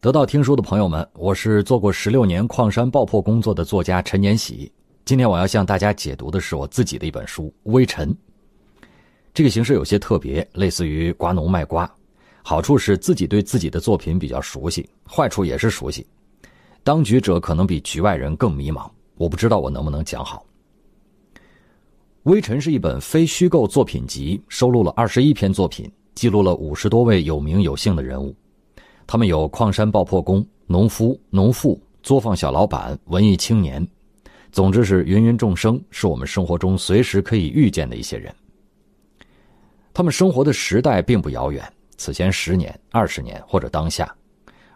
得到听书的朋友们，我是做过十六年矿山爆破工作的作家陈年喜。今天我要向大家解读的是我自己的一本书《微尘》。这个形式有些特别，类似于瓜农卖瓜，好处是自己对自己的作品比较熟悉，坏处也是熟悉。当局者可能比局外人更迷茫。我不知道我能不能讲好。《微尘》是一本非虚构作品集，收录了二十一篇作品，记录了五十多位有名有姓的人物。他们有矿山爆破工、农夫、农妇、作坊小老板、文艺青年，总之是芸芸众生，是我们生活中随时可以遇见的一些人。他们生活的时代并不遥远，此前十年、二十年或者当下，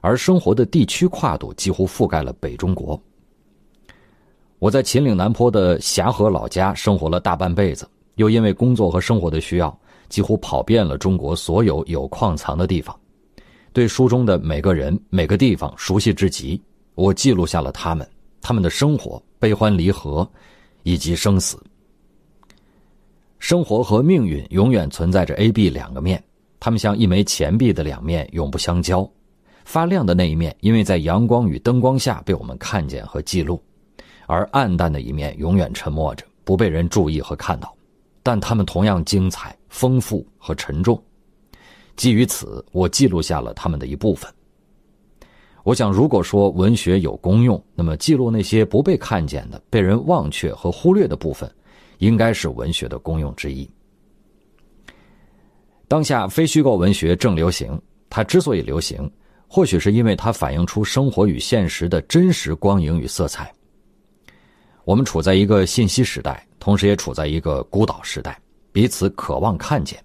而生活的地区跨度几乎覆盖了北中国。我在秦岭南坡的峡河老家生活了大半辈子，又因为工作和生活的需要，几乎跑遍了中国所有有矿藏的地方。对书中的每个人、每个地方熟悉至极，我记录下了他们、他们的生活、悲欢离合，以及生死。生活和命运永远存在着 A、B 两个面，它们像一枚钱币的两面，永不相交。发亮的那一面，因为在阳光与灯光下被我们看见和记录，而暗淡的一面永远沉默着，不被人注意和看到。但它们同样精彩、丰富和沉重。基于此，我记录下了他们的一部分。我想，如果说文学有功用，那么记录那些不被看见的、被人忘却和忽略的部分，应该是文学的功用之一。当下非虚构文学正流行，它之所以流行，或许是因为它反映出生活与现实的真实光影与色彩。我们处在一个信息时代，同时也处在一个孤岛时代，彼此渴望看见。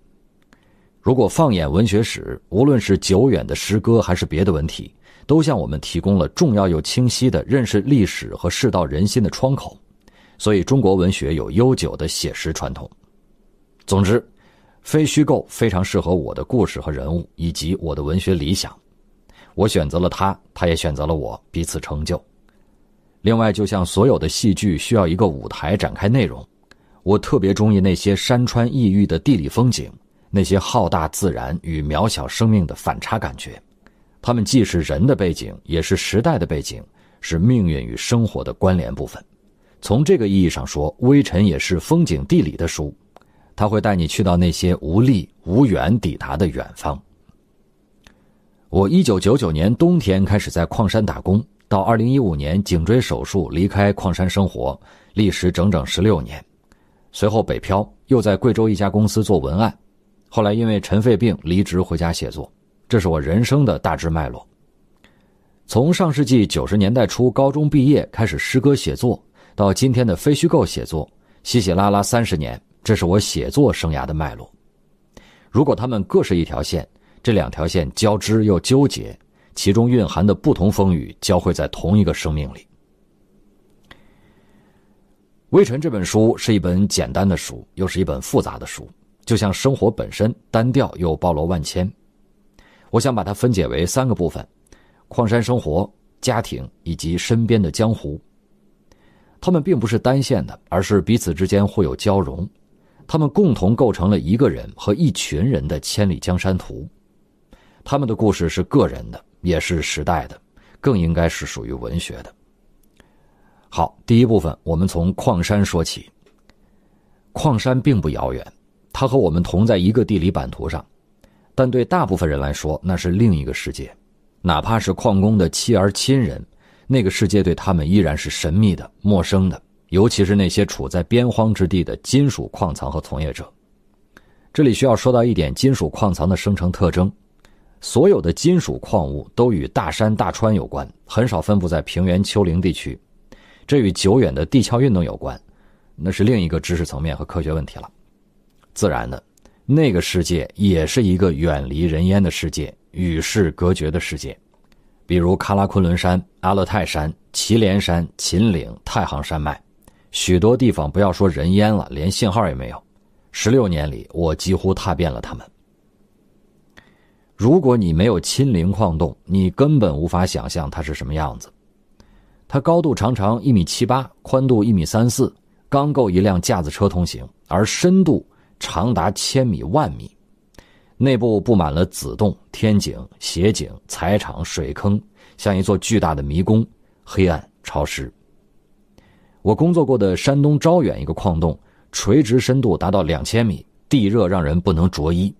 如果放眼文学史，无论是久远的诗歌还是别的文体，都向我们提供了重要又清晰的认识历史和世道人心的窗口，所以中国文学有悠久的写实传统。总之，非虚构非常适合我的故事和人物以及我的文学理想，我选择了它，它也选择了我，彼此成就。另外，就像所有的戏剧需要一个舞台展开内容，我特别中意那些山川异域的地理风景。那些浩大自然与渺小生命的反差感觉，它们既是人的背景，也是时代的背景，是命运与生活的关联部分。从这个意义上说，《微尘》也是风景地理的书，它会带你去到那些无力、无缘抵达的远方。我一九九九年冬天开始在矿山打工，到二零一五年颈椎手术离开矿山生活，历时整整十六年。随后北漂，又在贵州一家公司做文案。后来因为尘肺病离职回家写作，这是我人生的大致脉络。从上世纪九十年代初高中毕业开始诗歌写作，到今天的非虚构写作，稀稀拉拉三十年，这是我写作生涯的脉络。如果他们各是一条线，这两条线交织又纠结，其中蕴含的不同风雨交汇在同一个生命里。《微尘》这本书是一本简单的书，又是一本复杂的书。就像生活本身单调又包罗万千，我想把它分解为三个部分：矿山生活、家庭以及身边的江湖。他们并不是单线的，而是彼此之间会有交融，他们共同构成了一个人和一群人的千里江山图。他们的故事是个人的，也是时代的，更应该是属于文学的。好，第一部分我们从矿山说起。矿山并不遥远。它和我们同在一个地理版图上，但对大部分人来说，那是另一个世界。哪怕是矿工的妻儿亲人，那个世界对他们依然是神秘的、陌生的。尤其是那些处在边荒之地的金属矿藏和从业者。这里需要说到一点：金属矿藏的生成特征。所有的金属矿物都与大山大川有关，很少分布在平原丘陵地区。这与久远的地壳运动有关，那是另一个知识层面和科学问题了。自然的，那个世界也是一个远离人烟的世界，与世隔绝的世界。比如喀拉昆仑山、阿勒泰山、祁连山、秦岭、太行山脉，许多地方不要说人烟了，连信号也没有。十六年里，我几乎踏遍了它们。如果你没有亲临矿洞，你根本无法想象它是什么样子。它高度常常一米七八，宽度一米三四，刚够一辆架子车通行，而深度。长达千米万米，内部布满了子洞、天井、斜井、采场、水坑，像一座巨大的迷宫，黑暗潮湿。我工作过的山东招远一个矿洞，垂直深度达到两千米，地热让人不能着衣。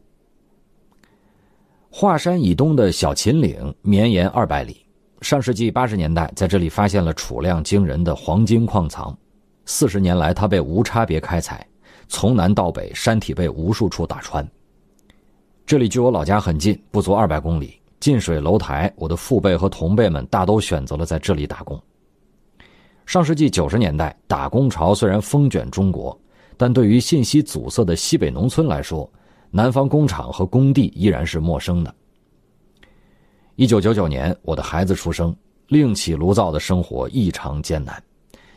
华山以东的小秦岭绵延二百里，上世纪八十年代在这里发现了储量惊人的黄金矿藏，四十年来它被无差别开采。从南到北，山体被无数处打穿。这里距我老家很近，不足二百公里。近水楼台，我的父辈和同辈们大都选择了在这里打工。上世纪九十年代，打工潮虽然风卷中国，但对于信息阻塞的西北农村来说，南方工厂和工地依然是陌生的。一九九九年，我的孩子出生，另起炉灶的生活异常艰难，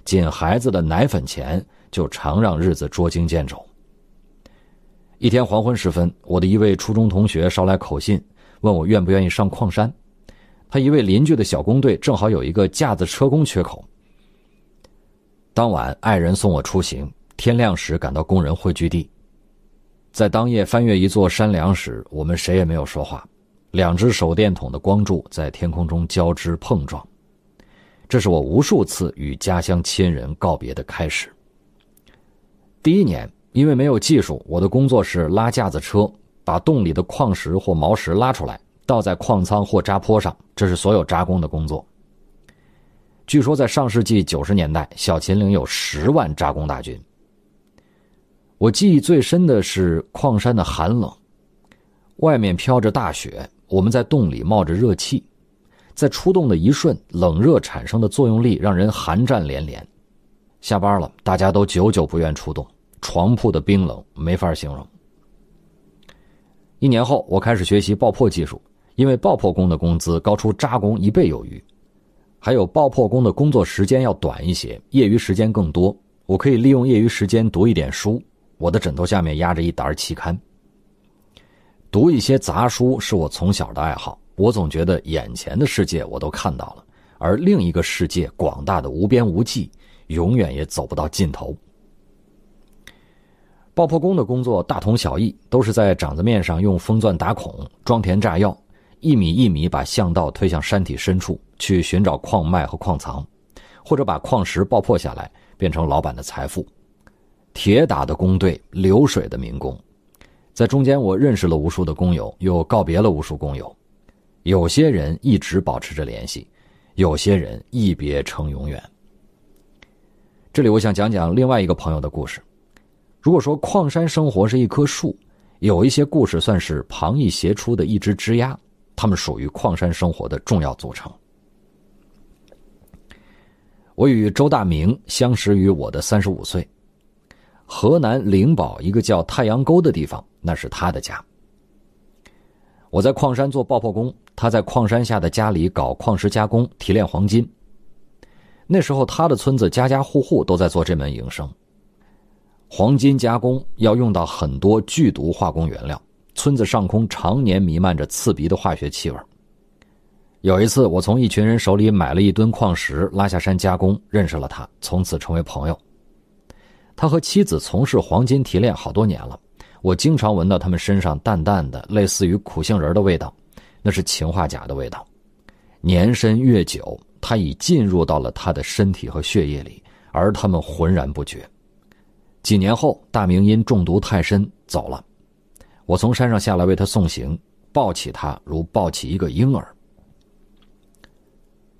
仅孩子的奶粉钱。就常让日子捉襟见肘。一天黄昏时分，我的一位初中同学捎来口信，问我愿不愿意上矿山。他一位邻居的小工队正好有一个架子车工缺口。当晚，爱人送我出行，天亮时赶到工人汇聚地。在当夜翻越一座山梁时，我们谁也没有说话，两只手电筒的光柱在天空中交织碰撞。这是我无数次与家乡亲人告别的开始。第一年，因为没有技术，我的工作是拉架子车，把洞里的矿石或毛石拉出来，倒在矿仓或渣坡上。这是所有渣工的工作。据说在上世纪九十年代，小秦岭有十万渣工大军。我记忆最深的是矿山的寒冷，外面飘着大雪，我们在洞里冒着热气，在出洞的一瞬，冷热产生的作用力让人寒战连连。下班了，大家都久久不愿出动。床铺的冰冷没法形容。一年后，我开始学习爆破技术，因为爆破工的工资高出渣工一倍有余，还有爆破工的工作时间要短一些，业余时间更多。我可以利用业余时间读一点书。我的枕头下面压着一沓期刊，读一些杂书是我从小的爱好。我总觉得眼前的世界我都看到了，而另一个世界广大的无边无际。永远也走不到尽头。爆破工的工作大同小异，都是在掌子面上用风钻打孔、装填炸药，一米一米把巷道推向山体深处，去寻找矿脉和矿藏，或者把矿石爆破下来，变成老板的财富。铁打的工队，流水的民工，在中间，我认识了无数的工友，又告别了无数工友。有些人一直保持着联系，有些人一别成永远。这里我想讲讲另外一个朋友的故事。如果说矿山生活是一棵树，有一些故事算是旁逸斜出的一只枝丫，它们属于矿山生活的重要组成。我与周大明相识于我的三十五岁，河南灵宝一个叫太阳沟的地方，那是他的家。我在矿山做爆破工，他在矿山下的家里搞矿石加工、提炼黄金。那时候，他的村子家家户户都在做这门营生。黄金加工要用到很多剧毒化工原料，村子上空常年弥漫着刺鼻的化学气味。有一次，我从一群人手里买了一吨矿石拉下山加工，认识了他，从此成为朋友。他和妻子从事黄金提炼好多年了，我经常闻到他们身上淡淡的类似于苦杏仁的味道，那是氰化钾的味道，年深月久。他已进入到了他的身体和血液里，而他们浑然不觉。几年后，大明因中毒太深走了。我从山上下来为他送行，抱起他如抱起一个婴儿。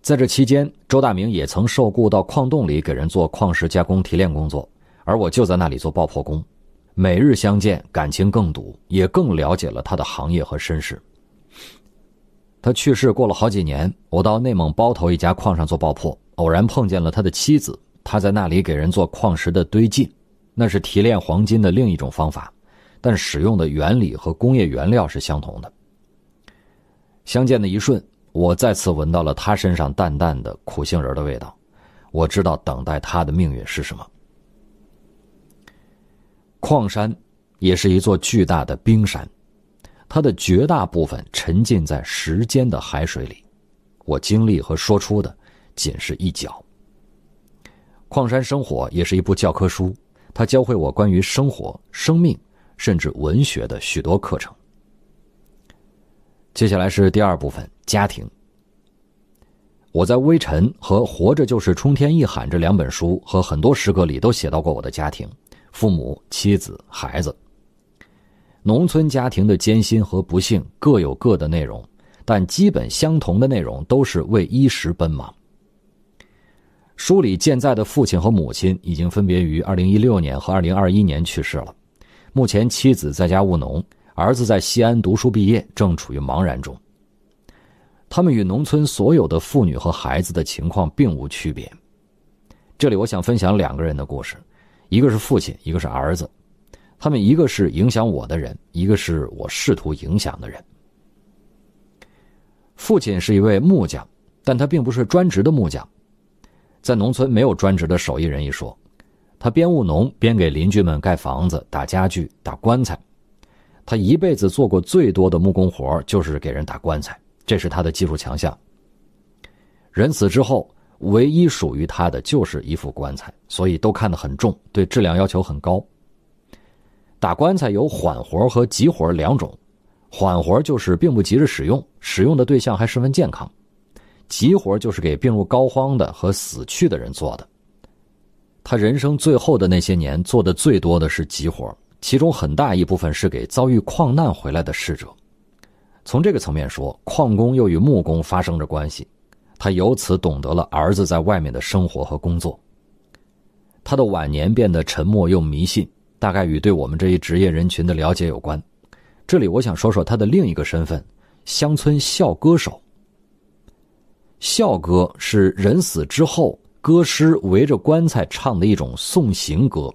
在这期间，周大明也曾受雇到矿洞里给人做矿石加工提炼工作，而我就在那里做爆破工，每日相见，感情更笃，也更了解了他的行业和身世。他去世过了好几年，我到内蒙包头一家矿上做爆破，偶然碰见了他的妻子。他在那里给人做矿石的堆浸，那是提炼黄金的另一种方法，但使用的原理和工业原料是相同的。相见的一瞬，我再次闻到了他身上淡淡的苦杏仁的味道，我知道等待他的命运是什么。矿山也是一座巨大的冰山。它的绝大部分沉浸在时间的海水里，我经历和说出的仅是一角。矿山生活也是一部教科书，它教会我关于生活、生命，甚至文学的许多课程。接下来是第二部分：家庭。我在《微尘》和《活着就是冲天一喊》这两本书和很多诗歌里都写到过我的家庭、父母、妻子、孩子。农村家庭的艰辛和不幸各有各的内容，但基本相同的内容都是为衣食奔忙。书里健在的父亲和母亲已经分别于二零一六年和二零二一年去世了，目前妻子在家务农，儿子在西安读书毕业，正处于茫然中。他们与农村所有的妇女和孩子的情况并无区别。这里我想分享两个人的故事，一个是父亲，一个是儿子。他们一个是影响我的人，一个是我试图影响的人。父亲是一位木匠，但他并不是专职的木匠，在农村没有专职的手艺人一说，他边务农边给邻居们盖房子、打家具、打棺材。他一辈子做过最多的木工活就是给人打棺材，这是他的技术强项。人死之后，唯一属于他的就是一副棺材，所以都看得很重，对质量要求很高。打棺材有缓活和急活两种，缓活就是并不急着使用，使用的对象还十分健康；急活就是给病入膏肓的和死去的人做的。他人生最后的那些年做的最多的是急活，其中很大一部分是给遭遇矿难回来的逝者。从这个层面说，矿工又与木工发生着关系，他由此懂得了儿子在外面的生活和工作。他的晚年变得沉默又迷信。大概与对我们这一职业人群的了解有关。这里我想说说他的另一个身份——乡村校歌手。校歌是人死之后，歌师围着棺材唱的一种送行歌，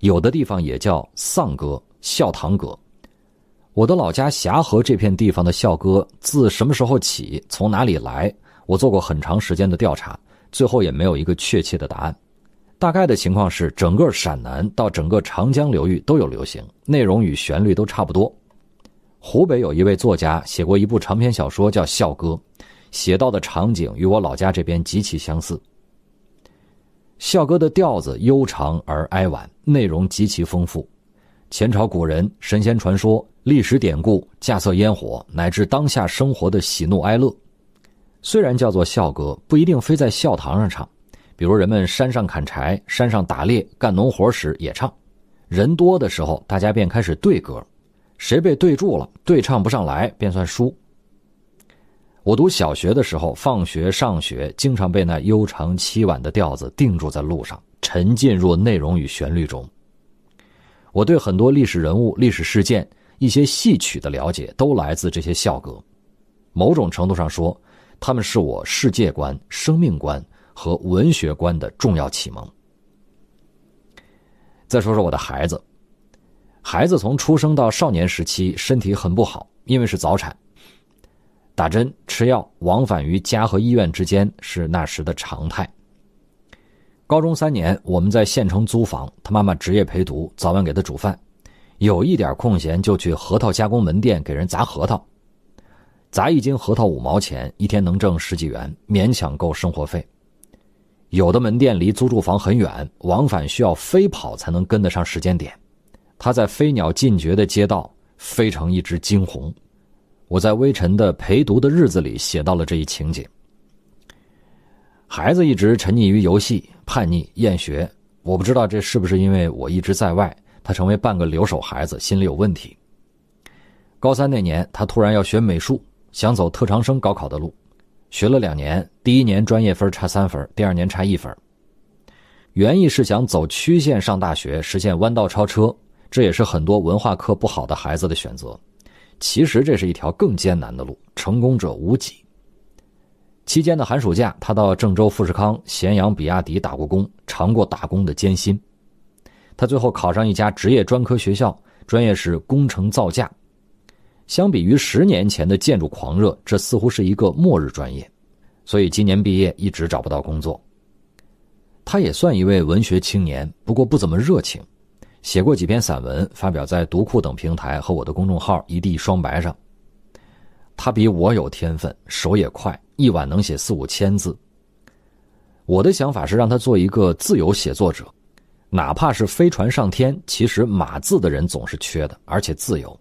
有的地方也叫丧歌、孝堂歌。我的老家峡河这片地方的校歌自什么时候起，从哪里来？我做过很长时间的调查，最后也没有一个确切的答案。大概的情况是，整个陕南到整个长江流域都有流行，内容与旋律都差不多。湖北有一位作家写过一部长篇小说叫《校歌》，写到的场景与我老家这边极其相似。校歌的调子悠长而哀婉，内容极其丰富，前朝古人、神仙传说、历史典故、架色烟火，乃至当下生活的喜怒哀乐。虽然叫做校歌，不一定非在校堂上唱。比如人们山上砍柴、山上打猎、干农活时也唱，人多的时候大家便开始对歌，谁被对住了，对唱不上来便算输。我读小学的时候，放学上学，经常被那悠长凄婉的调子定住在路上，沉浸入内容与旋律中。我对很多历史人物、历史事件、一些戏曲的了解，都来自这些校歌。某种程度上说，他们是我世界观、生命观。和文学观的重要启蒙。再说说我的孩子，孩子从出生到少年时期身体很不好，因为是早产，打针吃药，往返于家和医院之间是那时的常态。高中三年，我们在县城租房，他妈妈职业陪读，早晚给他煮饭，有一点空闲就去核桃加工门店给人砸核桃，砸一斤核桃五毛钱，一天能挣十几元，勉强够生活费。有的门店离租住房很远，往返需要飞跑才能跟得上时间点。他在飞鸟尽绝的街道飞成一只惊鸿。我在微尘的陪读的日子里写到了这一情景。孩子一直沉溺于游戏、叛逆、厌学，我不知道这是不是因为我一直在外，他成为半个留守孩子，心里有问题。高三那年，他突然要学美术，想走特长生高考的路。学了两年，第一年专业分差三分，第二年差一分。原意是想走曲线上大学，实现弯道超车，这也是很多文化课不好的孩子的选择。其实这是一条更艰难的路，成功者无几。期间的寒暑假，他到郑州富士康、咸阳比亚迪打过工，尝过打工的艰辛。他最后考上一家职业专科学校，专业是工程造价。相比于十年前的建筑狂热，这似乎是一个末日专业，所以今年毕业一直找不到工作。他也算一位文学青年，不过不怎么热情，写过几篇散文，发表在读库等平台和我的公众号一地双白上。他比我有天分，手也快，一晚能写四五千字。我的想法是让他做一个自由写作者，哪怕是飞船上天，其实码字的人总是缺的，而且自由。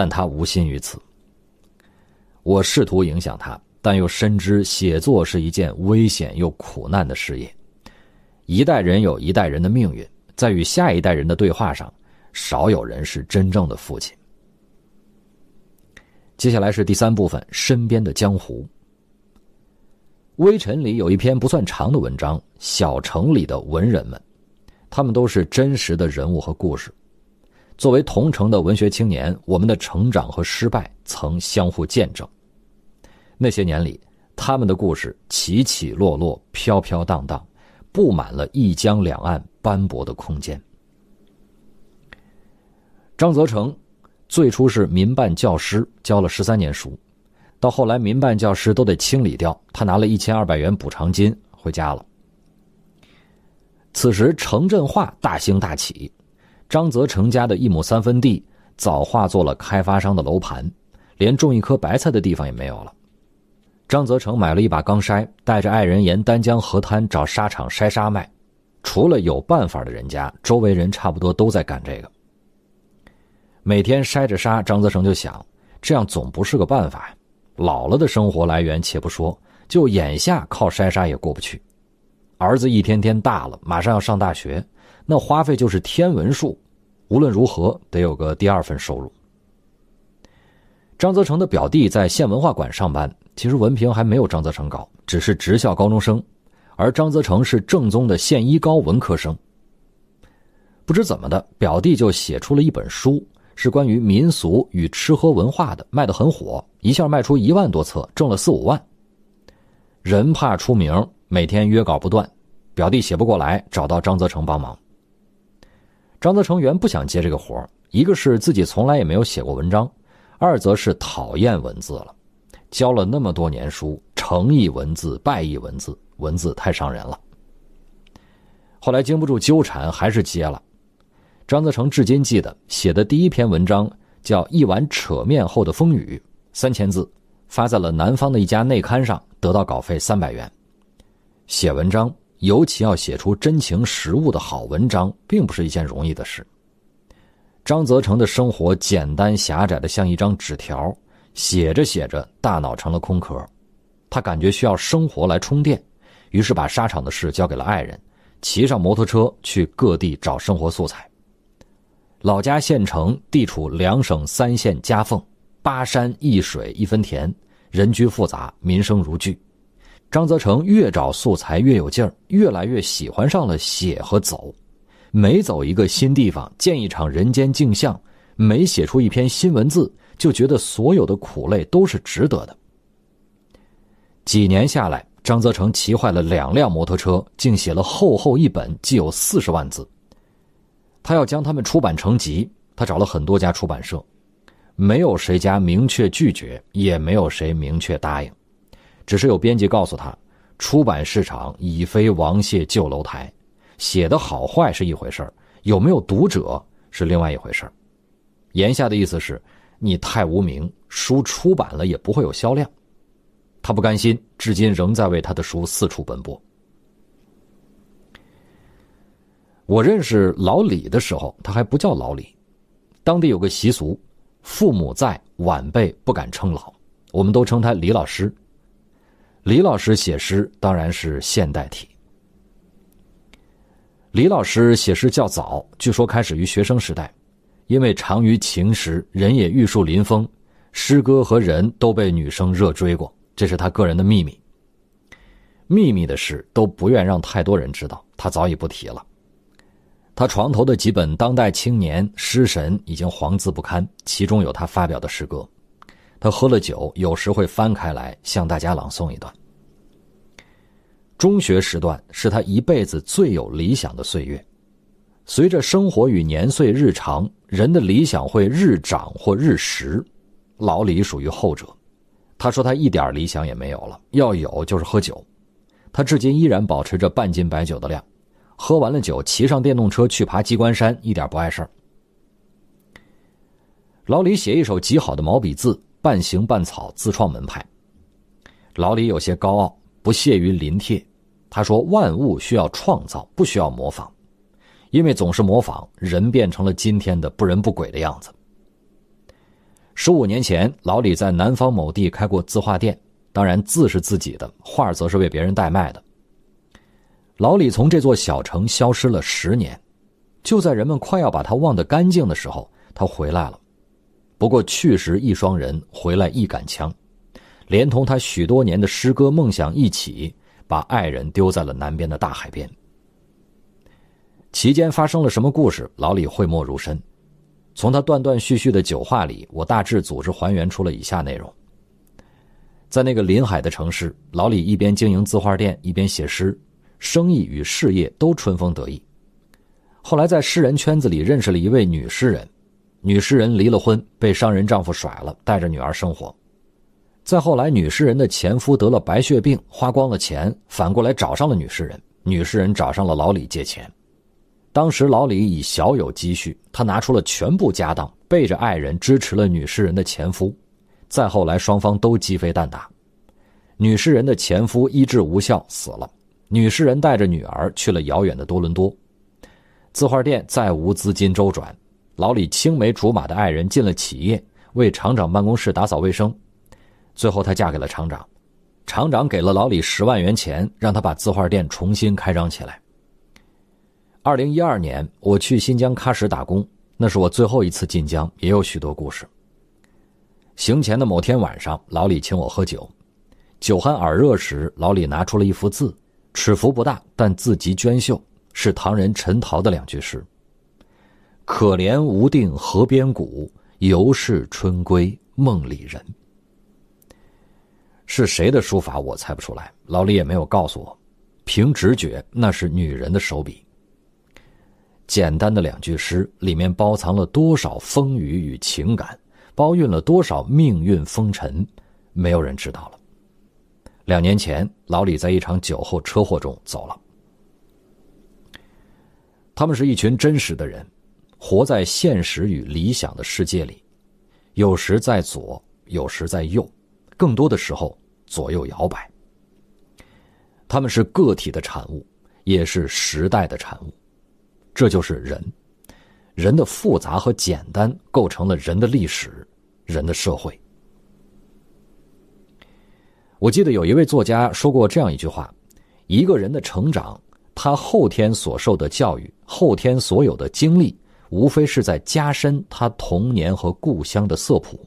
但他无心于此。我试图影响他，但又深知写作是一件危险又苦难的事业。一代人有一代人的命运，在与下一代人的对话上，少有人是真正的父亲。接下来是第三部分：身边的江湖。微尘里有一篇不算长的文章，《小城里的文人们》，他们都是真实的人物和故事。作为同城的文学青年，我们的成长和失败曾相互见证。那些年里，他们的故事起起落落、飘飘荡荡，布满了一江两岸斑驳的空间。张泽成最初是民办教师，教了十三年书，到后来民办教师都得清理掉，他拿了一千二百元补偿金回家了。此时，城镇化大兴大起。张泽成家的一亩三分地，早化作了开发商的楼盘，连种一棵白菜的地方也没有了。张泽成买了一把钢筛，带着爱人沿丹江河滩找沙场筛沙卖。除了有办法的人家，周围人差不多都在干这个。每天筛着沙，张泽成就想：这样总不是个办法。老了的生活来源且不说，就眼下靠筛沙也过不去。儿子一天天大了，马上要上大学。那花费就是天文数，无论如何得有个第二份收入。张泽成的表弟在县文化馆上班，其实文凭还没有张泽成高，只是职校高中生，而张泽成是正宗的县一高文科生。不知怎么的，表弟就写出了一本书，是关于民俗与吃喝文化的，卖的很火，一下卖出一万多册，挣了四五万。人怕出名，每天约稿不断，表弟写不过来，找到张泽成帮忙。张泽成原不想接这个活一个是自己从来也没有写过文章，二则是讨厌文字了，教了那么多年书，成亦文字，败亦文字，文字太伤人了。后来经不住纠缠，还是接了。张泽成至今记得写的第一篇文章叫《一碗扯面后的风雨》，三千字，发在了南方的一家内刊上，得到稿费三百元。写文章。尤其要写出真情实悟的好文章，并不是一件容易的事。张泽成的生活简单狭窄的像一张纸条，写着写着，大脑成了空壳。他感觉需要生活来充电，于是把沙场的事交给了爱人，骑上摩托车去各地找生活素材。老家县城地处两省三县夹缝，八山一水一分田，人居复杂，民生如剧。张泽成越找素材越有劲儿，越来越喜欢上了写和走。每走一个新地方，见一场人间镜像，每写出一篇新文字，就觉得所有的苦累都是值得的。几年下来，张泽成骑坏了两辆摩托车，竟写了厚厚一本，既有四十万字。他要将他们出版成集，他找了很多家出版社，没有谁家明确拒绝，也没有谁明确答应。只是有编辑告诉他，出版市场已非王谢旧楼台，写的好坏是一回事儿，有没有读者是另外一回事儿。言下的意思是，你太无名，书出版了也不会有销量。他不甘心，至今仍在为他的书四处奔波。我认识老李的时候，他还不叫老李。当地有个习俗，父母在，晚辈不敢称老，我们都称他李老师。李老师写诗当然是现代体。李老师写诗较早，据说开始于学生时代，因为长于情时，人也玉树临风，诗歌和人都被女生热追过，这是他个人的秘密。秘密的事都不愿让太多人知道，他早已不提了。他床头的几本《当代青年诗神》已经黄字不堪，其中有他发表的诗歌。他喝了酒，有时会翻开来向大家朗诵一段。中学时段是他一辈子最有理想的岁月。随着生活与年岁日长，人的理想会日长或日实。老李属于后者。他说他一点理想也没有了，要有就是喝酒。他至今依然保持着半斤白酒的量。喝完了酒，骑上电动车去爬鸡冠山，一点不碍事儿。老李写一首极好的毛笔字。半行半草，自创门派。老李有些高傲，不屑于临帖。他说：“万物需要创造，不需要模仿，因为总是模仿，人变成了今天的不人不鬼的样子。”十五年前，老李在南方某地开过字画店，当然字是自己的，画则是为别人代卖的。老李从这座小城消失了十年，就在人们快要把他忘得干净的时候，他回来了。不过，去时一双人，回来一杆枪，连同他许多年的诗歌梦想一起，把爱人丢在了南边的大海边。其间发生了什么故事？老李讳莫如深。从他断断续续的酒话里，我大致组织还原出了以下内容：在那个临海的城市，老李一边经营字画店，一边写诗，生意与事业都春风得意。后来，在诗人圈子里认识了一位女诗人。女诗人离了婚，被商人丈夫甩了，带着女儿生活。再后来，女诗人的前夫得了白血病，花光了钱，反过来找上了女诗人。女诗人找上了老李借钱。当时老李已小有积蓄，他拿出了全部家当，背着爱人支持了女诗人的前夫。再后来，双方都鸡飞蛋打。女诗人的前夫医治无效死了，女诗人带着女儿去了遥远的多伦多，字画店再无资金周转。老李青梅竹马的爱人进了企业，为厂长办公室打扫卫生，最后她嫁给了厂长。厂长给了老李十万元钱，让他把字画店重新开张起来。二零一二年，我去新疆喀什打工，那是我最后一次进疆，也有许多故事。行前的某天晚上，老李请我喝酒，酒酣耳热时，老李拿出了一幅字，尺幅不大，但字迹娟秀，是唐人陈陶的两句诗。可怜无定河边骨，犹是春闺梦里人。是谁的书法？我猜不出来。老李也没有告诉我。凭直觉，那是女人的手笔。简单的两句诗，里面包藏了多少风雨与情感，包蕴了多少命运风尘，没有人知道了。两年前，老李在一场酒后车祸中走了。他们是一群真实的人。活在现实与理想的世界里，有时在左，有时在右，更多的时候左右摇摆。他们是个体的产物，也是时代的产物。这就是人，人的复杂和简单构成了人的历史，人的社会。我记得有一位作家说过这样一句话：一个人的成长，他后天所受的教育，后天所有的经历。无非是在加深他童年和故乡的色谱，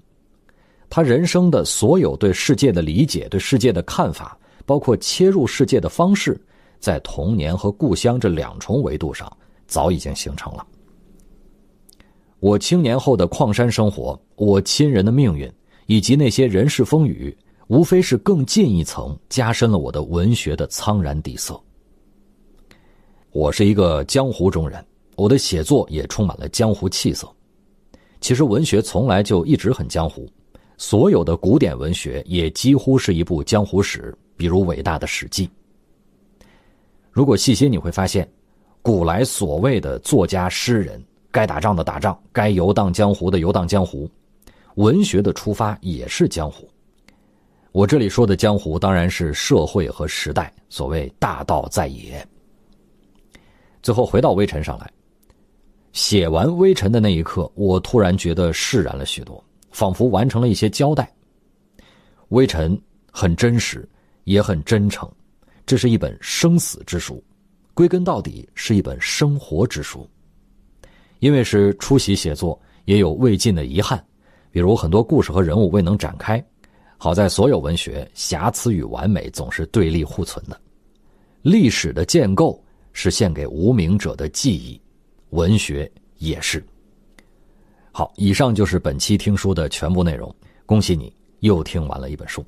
他人生的所有对世界的理解、对世界的看法，包括切入世界的方式，在童年和故乡这两重维度上早已经形成了。我青年后的矿山生活，我亲人的命运，以及那些人世风雨，无非是更进一层，加深了我的文学的苍然底色。我是一个江湖中人。我的写作也充满了江湖气色。其实文学从来就一直很江湖，所有的古典文学也几乎是一部江湖史，比如伟大的《史记》。如果细心你会发现，古来所谓的作家、诗人，该打仗的打仗，该游荡江湖的游荡江湖，文学的出发也是江湖。我这里说的江湖，当然是社会和时代，所谓大道在野。最后回到微臣上来。写完《微尘》的那一刻，我突然觉得释然了许多，仿佛完成了一些交代。《微尘》很真实，也很真诚，这是一本生死之书，归根到底是一本生活之书。因为是出席写作，也有未尽的遗憾，比如很多故事和人物未能展开。好在所有文学瑕疵与完美总是对立互存的，历史的建构是献给无名者的记忆。文学也是。好，以上就是本期听书的全部内容。恭喜你又听完了一本书。